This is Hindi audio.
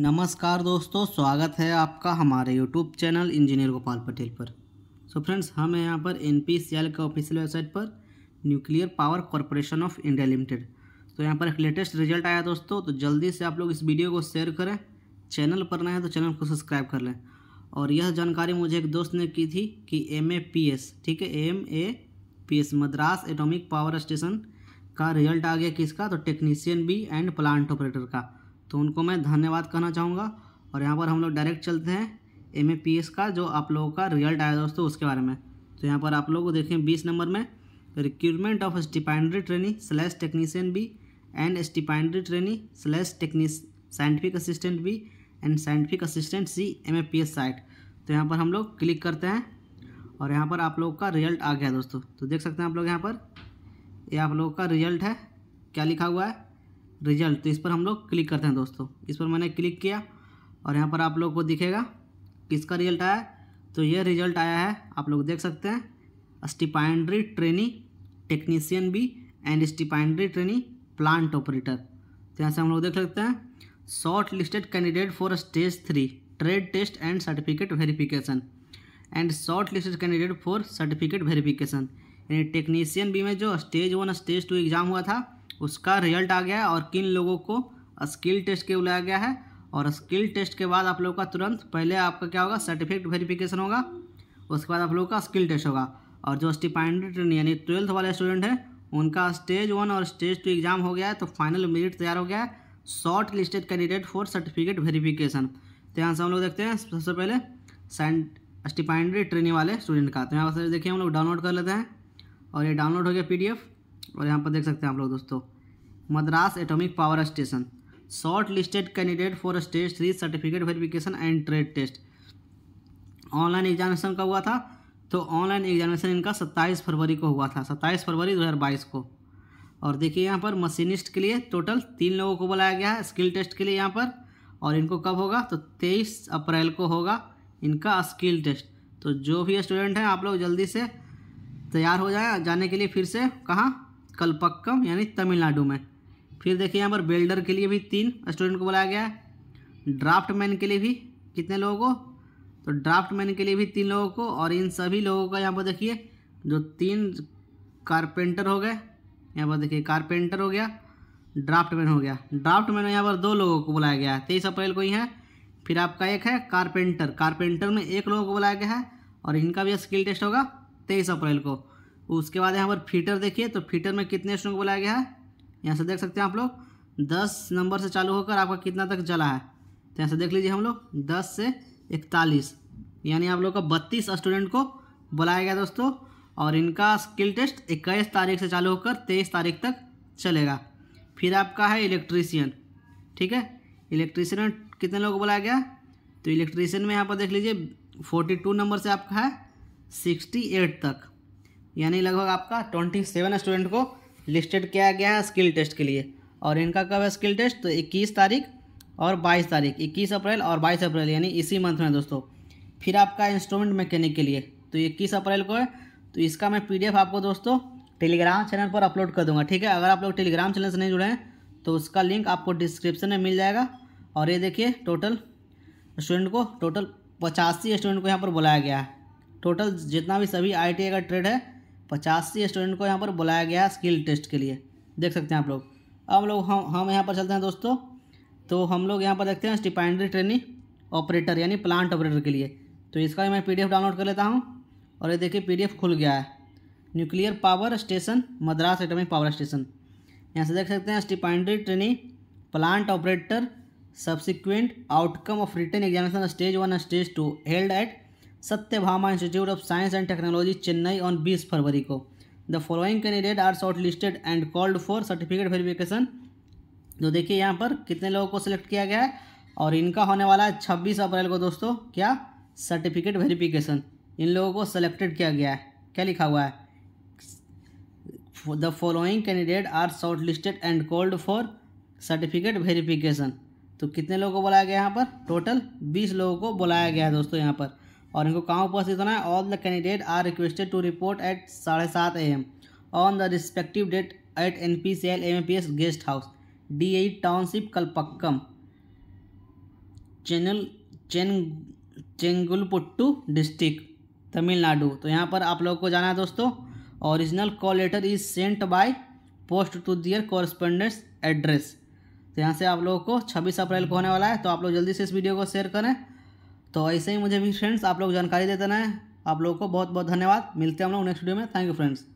नमस्कार दोस्तों स्वागत है आपका हमारे YouTube channel engineer Gopal Patel पर सो so फ्रेंड्स हम यहाँ पर एन पी सी एल के ऑफिशियल वेबसाइट पर nuclear power corporation of India limited तो यहाँ पर एक लेटेस्ट रिजल्ट आया दोस्तों तो जल्दी से आप लोग इस वीडियो को शेयर करें चैनल पर नए हैं तो चैनल को सब्सक्राइब कर लें और यह जानकारी मुझे एक दोस्त ने की थी कि एम ए पी एस ठीक है M A P S Madras atomic power station का रिजल्ट आ गया किसका तो technician B and plant operator का तो उनको मैं धन्यवाद कहना चाहूँगा और यहाँ पर हम लोग डायरेक्ट चलते हैं एम का जो आप लोगों का रिजल्ट आया दोस्तों उसके बारे में तो यहाँ पर आप लोग को देखें बीस नंबर में recruitment of stipendiary training slash technician B and stipendiary training slash techni scientific assistant B and scientific assistant C M A P S site तो यहाँ पर हम लोग क्लिक करते हैं और यहाँ पर आप लोग का रिजल्ट आ गया दोस्तों तो देख सकते हैं आप लोग यहाँ पर ये आप लोगों का रिजल्ट है क्या लिखा हुआ है रिजल्ट तो इस पर हम लोग क्लिक करते हैं दोस्तों इस पर मैंने क्लिक किया और यहाँ पर आप लोग को दिखेगा किसका रिजल्ट आया तो ये रिजल्ट आया है आप लोग देख सकते हैं stipendiary trainee technician B and stipendiary trainee plant operator तो यहाँ से हम लोग देख सकते हैं short listed candidate for stage three trade test and certificate verification and short listed candidate for certificate verification यानी टेक्नीसियन बी में जो stage one stage two exam हुआ था उसका रिजल्ट आ गया है और किन लोगों को स्किल टेस्ट के बुलाया गया है और स्किल टेस्ट के बाद आप लोग का तुरंत पहले आपका क्या होगा सर्टिफिकेट वेरिफिकेशन होगा उसके बाद आप लोग का स्किल टेस्ट होगा और जो स्टिपेंडेड यानी ट्वेल्थ वाले स्टूडेंट हैं उनका स्टेज वन और स्टेज टू एग्ज़ाम हो गया है तो फाइनल मेरिट तैयार हो गया है short listed candidate for certificate verification तो यहाँ से हम लोग देखते हैं सबसे पहले स्टिपेंडरी ट्रेनिंग वाले स्टूडेंट का तो यहाँ पर देखिए हम लोग डाउनलोड कर लेते हैं और ये डाउनलोड हो गया पी और यहाँ पर देख सकते हैं आप लोग दोस्तों Madras atomic power station short listed candidate for stage three certificate verification and trade test online examination का हुआ था तो ऑनलाइन एग्जामिनेशन इनका 27 फरवरी को हुआ था 27 फरवरी 2022 को और देखिए यहाँ पर मशीनिस्ट के लिए टोटल तीन लोगों को बुलाया गया है स्किल टेस्ट के लिए यहाँ पर और इनको कब होगा तो तेईस अप्रैल को होगा इनका स्किल टेस्ट तो जो भी स्टूडेंट हैं आप लोग जल्दी से तैयार हो जाए जाने के लिए फिर से कहाँ कलपक्कम यानी तमिलनाडु में फिर देखिए यहाँ पर बिल्डर के लिए भी तीन स्टूडेंट को बुलाया गया है ड्राफ्ट मैन के लिए भी कितने लोगों को तो ड्राफ्ट मैन के लिए भी तीन लोगों को और इन सभी लोगों का यहाँ पर देखिए जो तीन कारपेंटर हो गए यहाँ पर देखिए कारपेंटर हो गया ड्राफ्ट मैन हो गया ड्राफ्ट मैन में यहाँ पर दो लोगों को बुलाया गया है तेईस अप्रैल को ही है फिर आपका एक है कारपेंटर कारपेंटर में एक लोगों को बुलाया गया है और इनका भी स्किल टेस्ट होगा तेईस अप्रैल को उसके बाद यहाँ पर फीटर देखिए तो फीटर में कितने स्टूडेंट को बुलाया गया है यहाँ से देख सकते हैं आप लोग दस नंबर से चालू होकर आपका कितना तक चला है तो यहाँ से देख लीजिए हम लोग दस से इकतालीस यानी आप लोग का बत्तीस स्टूडेंट को बुलाया गया दोस्तों और इनका स्किल टेस्ट इक्कीस तारीख से चालू होकर तेईस तारीख तक चलेगा फिर आपका है इलेक्ट्रीशियन ठीक है इलेक्ट्रीशियन कितने लोग बुलाया गया तो इलेक्ट्रीशियन में यहाँ पर देख लीजिए फोर्टी टू नंबर से आपका है सिक्सटी एट तक यानी लगभग आपका ट्वेंटी सेवन स्टूडेंट को लिस्टेड किया गया है स्किल टेस्ट के लिए और इनका कब है स्किल टेस्ट तो इक्कीस तारीख और बाईस तारीख इक्कीस अप्रैल और बाईस अप्रैल यानी इसी मंथ में दोस्तों फिर आपका इंस्ट्रूमेंट मैकेनिक के लिए तो इक्कीस अप्रैल को है तो इसका मैं पी आपको दोस्तों टेलीग्राम चैनल पर अपलोड कर दूंगा ठीक है अगर आप लोग टेलीग्राम चैनल से नहीं जुड़े हैं तो उसका लिंक आपको डिस्क्रिप्शन में मिल जाएगा और ये देखिए टोटल स्टूडेंट को टोटल पचासी स्टूडेंट को यहाँ पर बुलाया गया है टोटल जितना भी सभी आई का ट्रेड है पचासी स्टूडेंट को यहाँ पर बुलाया गया है स्किल टेस्ट के लिए देख सकते हैं आप लोग अब लोग हम हम यहाँ पर चलते हैं दोस्तों तो हम लोग यहाँ पर देखते हैं स्टिपाइंड्री ट्रेनिंग ऑपरेटर यानी प्लांट ऑपरेटर के लिए तो इसका भी मैं पी डाउनलोड कर लेता हूँ और ये देखिए पी खुल गया है nuclear power station Madras atomic power station यहाँ से देख सकते हैं stipendiary training plant operator subsequent outcome of return examination stage one stage two held at Sathyabama institute of science and technology Chennai on बीस फरवरी को the following candidate are short listed and called for certificate verification तो देखिए यहाँ पर कितने लोगों को सिलेक्ट किया गया है और इनका होने वाला है छब्बीस अप्रैल को दोस्तों क्या सर्टिफिकेट वेरिफिकेशन इन लोगों को सेलेक्टेड किया गया है क्या लिखा हुआ है the following candidate are short listed and called for certificate verification तो कितने लोगों को बुलाया गया यहाँ पर टोटल बीस लोगों को बुलाया गया है दोस्तों यहाँ पर और इनको कहाँ उपस्थित होना है all the candidate are requested to report at साढ़े सात A M on the respective date at N P C L M P S guest house D A township Kalpakkam चेनल चेन चेंगुलपुट्टू डिस्ट्रिक्ट तमिलनाडु तो यहाँ पर आप लोगों को जाना है दोस्तों original call letter is sent by post to their correspondents address तो यहाँ से आप लोगों को 26 अप्रैल को होने वाला है तो आप लोग जल्दी से इस वीडियो को शेयर करें तो ऐसे ही मुझे भी फ्रेंड्स आप लोग जानकारी दे देना है आप लोगों को बहुत बहुत धन्यवाद मिलते हैं हम लोग नेक्स्ट वीडियो में थैंक यू फ्रेंड्स